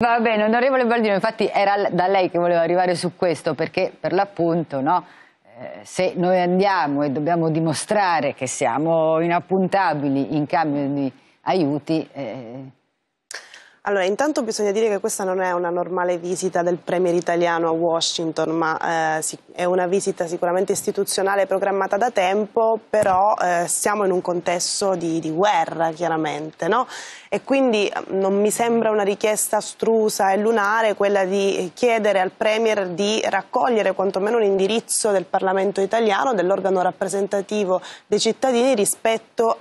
Va bene, onorevole Baldino, infatti era da lei che volevo arrivare su questo, perché per l'appunto, no, eh, se noi andiamo e dobbiamo dimostrare che siamo inappuntabili in cambio di aiuti, eh, allora, intanto bisogna dire che questa non è una normale visita del Premier italiano a Washington, ma eh, è una visita sicuramente istituzionale programmata da tempo, però eh, siamo in un contesto di, di guerra, chiaramente, no? E quindi ehm, non mi sembra una richiesta astrusa e lunare quella di chiedere al Premier di raccogliere quantomeno un indirizzo del Parlamento italiano, dell'organo rappresentativo dei cittadini rispetto eh,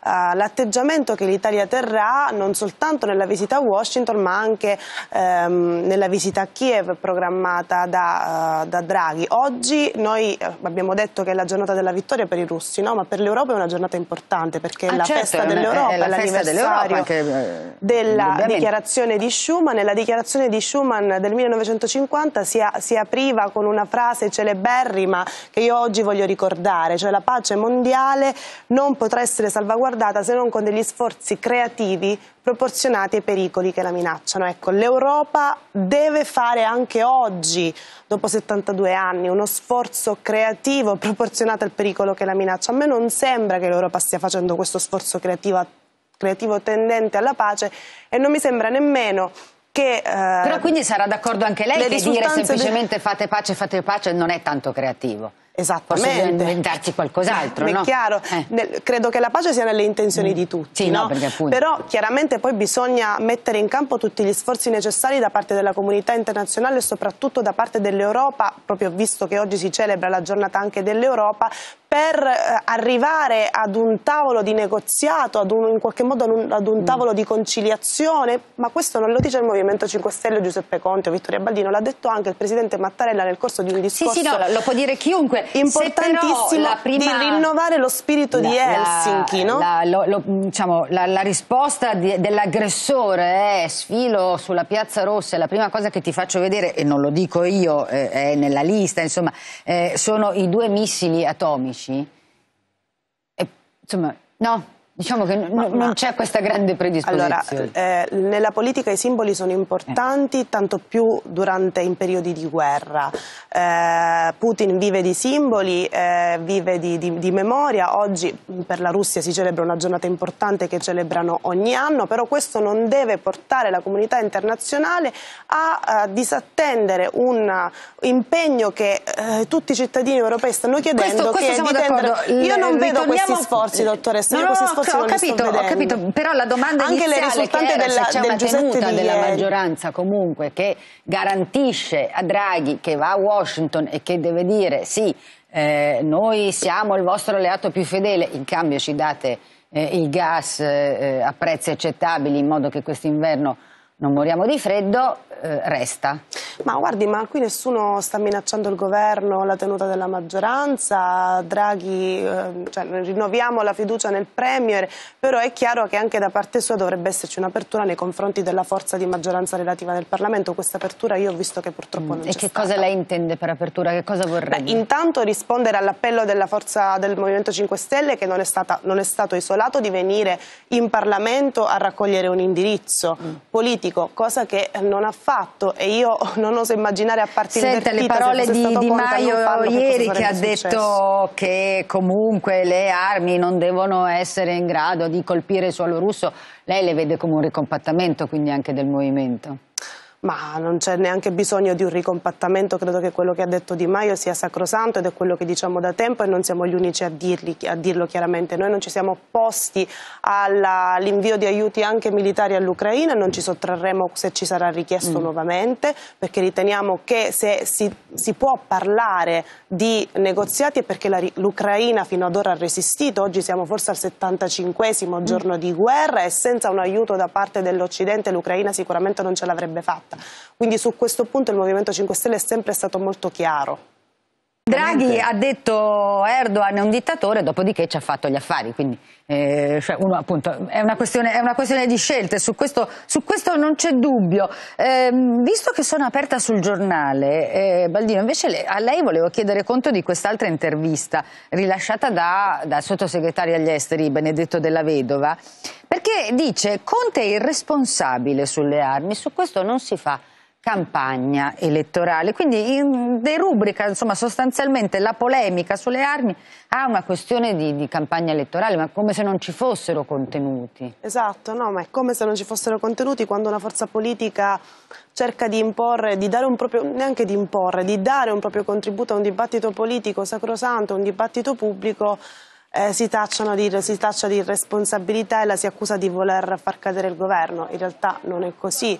all'atteggiamento uh, che l'Italia terrà non soltanto nella visita a Washington ma anche ehm, nella visita a Kiev programmata da, uh, da, Draghi. Oggi noi eh, abbiamo detto che è la giornata della vittoria per i russi, no? ma per l'Europa è una giornata importante perché ah, è la certo, festa dell'Europa, è, è l'anniversario dell eh, della dichiarazione di Schuman e la dichiarazione di Schuman del 1950 si, a, si apriva con una frase celeberrima che io oggi voglio ricordare, cioè la pace mondiale non potrà essere salvaguardata se non con degli sforzi creativi sproporzionati ai pericoli che la minacciano. Ecco, L'Europa deve fare anche oggi, dopo 72 anni, uno sforzo creativo proporzionato al pericolo che la minaccia. A me non sembra che l'Europa stia facendo questo sforzo creativo, creativo tendente alla pace e non mi sembra nemmeno che, eh, Però quindi sarà d'accordo anche lei che dire semplicemente de... fate pace, fate pace non è tanto creativo. Esattamente. Posso inventarci qualcos'altro, È no? chiaro. Eh. Nel, credo che la pace sia nelle intenzioni mm. di tutti, sì, no? No, Però chiaramente poi bisogna mettere in campo tutti gli sforzi necessari da parte della comunità internazionale e soprattutto da parte dell'Europa, proprio visto che oggi si celebra la giornata anche dell'Europa, per eh, arrivare ad un tavolo di negoziato, ad un, in qualche modo ad un, ad un mm. tavolo di conciliazione, ma questo non lo dice il Movimento 5 Stelle Giuseppe Conte o Vittoria Baldino, l'ha detto anche il Presidente Mattarella nel corso di un discorso sì, sì, no, lo può dire chiunque. importantissimo prima... di rinnovare lo spirito la, di Helsinki. La, no? la, lo, lo, diciamo, la risposta di, dell'aggressore è sfilo sulla piazza rossa, la prima cosa che ti faccio vedere, e non lo dico io, eh, è nella lista, insomma, eh, sono i due missili atomici amici. E, insomma, no, Diciamo che ma, non ma... c'è questa grande predisposizione. Allora, eh, nella politica i simboli sono importanti, eh. tanto più durante in periodi di guerra. Eh, Putin vive di simboli, eh, vive di, di, di, memoria. Oggi per la Russia si celebra una giornata importante che celebrano ogni anno, però questo non deve portare la comunità internazionale a, a disattendere un impegno che eh, tutti i cittadini europei stanno chiedendo questo, questo che è di tendere... Io non eh, vedo questi sforzi, dottoressa, no, no, questi sforzi però ho capito, ho capito, però la domanda Anche iniziale le risultante era, della, c'è una tenuta della ieri. maggioranza comunque che garantisce a Draghi che va a Washington e che deve dire sì, eh, noi siamo il vostro alleato più fedele, in cambio ci date eh, il gas eh, eh a prezzi accettabili in modo che quest'inverno non moriamo di freddo, eh, resta. Ma guardi, ma qui nessuno sta minacciando il governo, la tenuta della maggioranza, Draghi, eh, cioè, rinnoviamo la fiducia nel Premier, però è chiaro che anche da parte sua dovrebbe esserci un'apertura nei confronti della forza di maggioranza relativa del Parlamento. Questa apertura io ho visto che purtroppo mm, non c'è E che cosa lei intende per apertura? Che cosa vorrebbe? Beh, intanto rispondere all'appello della forza del Movimento 5 Stelle che non è, stata, non è, stato isolato di venire in Parlamento a raccogliere un indirizzo mm. politico politico, cosa che non ha fatto e io non oso immaginare a partire Senta, le parole di Di Maio farlo, ieri che ha detto che comunque le armi non devono essere in grado di colpire il suolo russo, lei le vede come un ricompattamento quindi anche del movimento? ma non c'è neanche bisogno di un ricompattamento, credo che quello che ha detto Di Maio sia sacrosanto ed è quello che diciamo da tempo e non siamo gli unici a, dirli, a dirlo chiaramente. Noi non ci siamo opposti all'invio di aiuti anche militari all'Ucraina, e non ci sottrarremo se ci sarà richiesto mm. nuovamente, perché riteniamo che se si, si può parlare di negoziati è perché l'Ucraina fino ad ora ha resistito, oggi siamo forse al 75 mm. giorno di guerra e senza un aiuto da parte dell'Occidente l'Ucraina sicuramente non ce l'avrebbe fatta diretta. Quindi su questo punto il Movimento 5 Stelle è sempre stato molto chiaro. Draghi ha detto Erdogan è un dittatore, dopodiché ci ha fatto gli affari, quindi eh, cioè uno, appunto, è, una è, una questione, di scelte, su questo, su questo non c'è dubbio. Eh, visto che sono aperta sul giornale, eh, Baldino, invece le, a lei volevo chiedere conto di quest'altra intervista rilasciata da, dal sottosegretario agli esteri Benedetto della Vedova, perché dice Conte è irresponsabile sulle armi, su questo non si fa campagna elettorale. Quindi in derubrica insomma, sostanzialmente la polemica sulle armi ha una questione di, di, campagna elettorale, ma come se non ci fossero contenuti. Esatto, no, ma è come se non ci fossero contenuti quando una forza politica cerca di imporre, di dare un proprio, neanche di imporre, di dare un proprio contributo a un dibattito politico sacrosanto, a un dibattito pubblico eh, si, di, si taccia di irresponsabilità e la si accusa di voler far cadere il governo. In realtà non è così,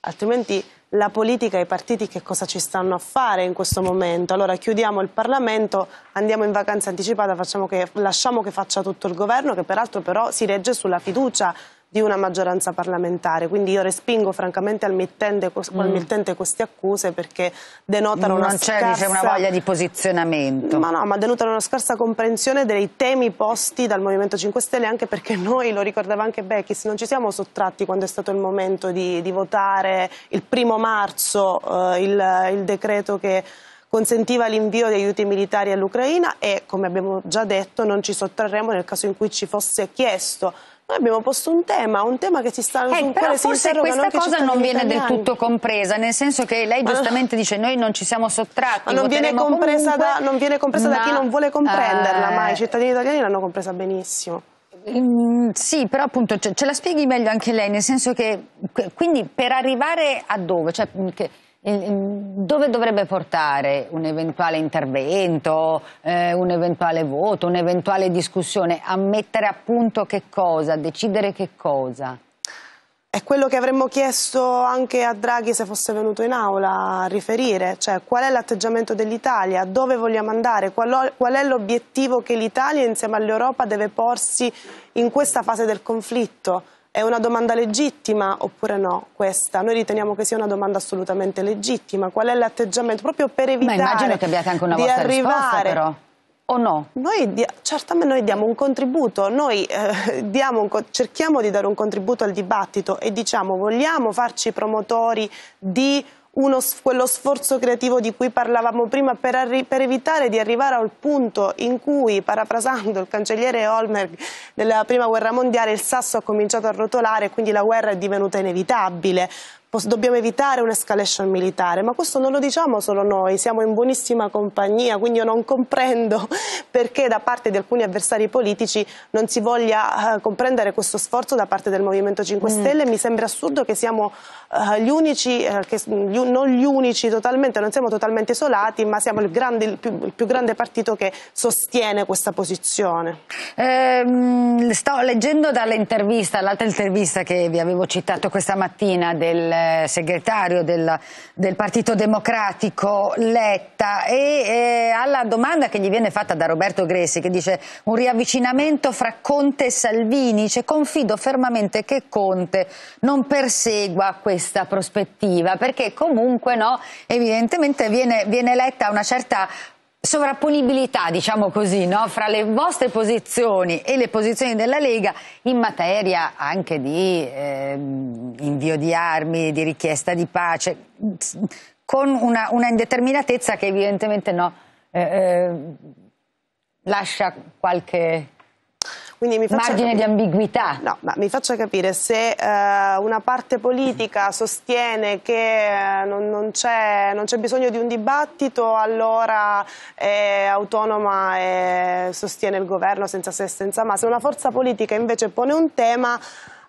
altrimenti la politica e i partiti che cosa ci stanno a fare in questo momento? Allora chiudiamo il Parlamento, andiamo in vacanza anticipata, che, lasciamo che faccia tutto il governo che peraltro però si regge sulla fiducia di una maggioranza parlamentare. Quindi io respingo francamente al mittente, mm. al mittente queste accuse perché denotano non una scarsa... una voglia di posizionamento. Ma no, ma denotano una scarsa comprensione dei temi posti dal Movimento 5 Stelle anche perché noi, lo ricordava anche Beckis, non ci siamo sottratti quando è stato il momento di, di votare il primo marzo eh, il, il decreto che consentiva l'invio di aiuti militari all'Ucraina e, come abbiamo già detto, non ci sottrarremo nel caso in cui ci fosse chiesto noi abbiamo posto un tema, un tema che si sta eh, sul cuore, forse questa cosa non viene italiani. del tutto compresa, nel senso che lei ah. giustamente ma dice noi non ci siamo sottratti, ma non viene compresa, comunque, da, non viene compresa ma, da chi non vuole comprenderla, eh... ma i eh, cittadini italiani l'hanno compresa benissimo. Mm, sì, però appunto ce, ce, la spieghi meglio anche lei, nel senso che quindi per arrivare a dove? Cioè, mm, che, dove dovrebbe portare un eventuale intervento, eh, un eventuale voto, un'eventuale discussione? A mettere a punto che cosa? A decidere che cosa? È quello che avremmo chiesto anche a Draghi se fosse venuto in aula a riferire, cioè qual è l'atteggiamento dell'Italia, dove vogliamo andare, qual, qual è l'obiettivo che l'Italia insieme all'Europa deve porsi in questa fase del conflitto è una domanda legittima oppure no questa? Noi riteniamo che sia una domanda assolutamente legittima. Qual è l'atteggiamento? Proprio per evitare Beh, immagino che abbiate anche una vostra arrivare... risposta però o no? Noi certamente noi diamo un contributo, noi eh, un cerchiamo di dare un contributo al dibattito e diciamo vogliamo farci promotori di uno, quello sforzo creativo di cui parlavamo prima per, per, evitare di arrivare al punto in cui, parafrasando il cancelliere Olmberg della prima guerra mondiale, il sasso ha cominciato a rotolare e quindi la guerra è divenuta inevitabile dobbiamo evitare un'escalation militare, ma questo non lo diciamo solo noi, siamo in buonissima compagnia, quindi io non comprendo perché da parte di alcuni avversari politici non si voglia eh, comprendere questo sforzo da parte del Movimento 5 mm. Stelle, mm. mi sembra assurdo che siamo eh, gli unici, eh, non gli unici totalmente, non siamo totalmente isolati, ma siamo il, grande, il, più, il più, grande partito che sostiene questa posizione. Eh, sto leggendo dall'altra intervista che vi avevo citato questa mattina del eh, segretario del, del, Partito Democratico Letta e eh, alla domanda che gli viene fatta da Roberto Gressi che dice un riavvicinamento fra Conte e Salvini, dice confido fermamente che Conte non persegua questa prospettiva perché comunque no, evidentemente viene, viene letta una certa sovrapponibilità, diciamo così, no? fra le vostre posizioni e le posizioni della Lega in materia anche di eh, invio di armi, di richiesta di pace, con una, una indeterminatezza che evidentemente no, eh, eh, lascia qualche Margine capire, di ambiguità. No, ma mi faccia capire se eh, una parte politica sostiene che eh, non, non c'è bisogno di un dibattito, allora è autonoma e sostiene il governo senza se e senza ma. Se una forza politica invece pone un tema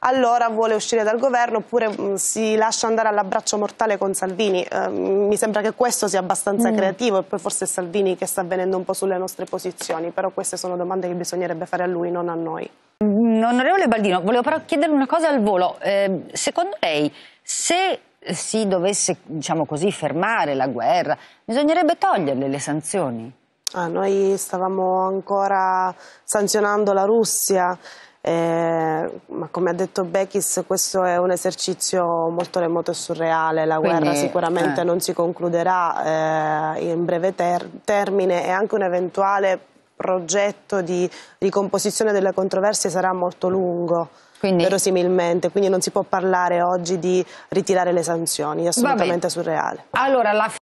allora vuole uscire dal governo oppure mh, mm, si lascia andare all'abbraccio mortale con Salvini. Uh, mi sembra che questo sia abbastanza mm. creativo e poi forse è Salvini che sta venendo un po' sulle nostre posizioni, però queste sono domande che bisognerebbe fare a lui, non a noi. Mm, onorevole Baldino, volevo però chiedere una cosa al volo. Eh, secondo lei, se si dovesse, diciamo così, fermare la guerra, bisognerebbe toglierle le sanzioni? Ah, noi stavamo ancora sanzionando la Russia eh, ma come ha detto Bechis, questo è un esercizio molto remoto e surreale. La Quindi, guerra sicuramente eh. non si concluderà eh, in breve ter termine e anche un eventuale progetto di ricomposizione delle controversie sarà molto lungo. Quindi... Verosimilmente, quindi non si può parlare oggi di ritirare le sanzioni, è assolutamente surreale. Allora, la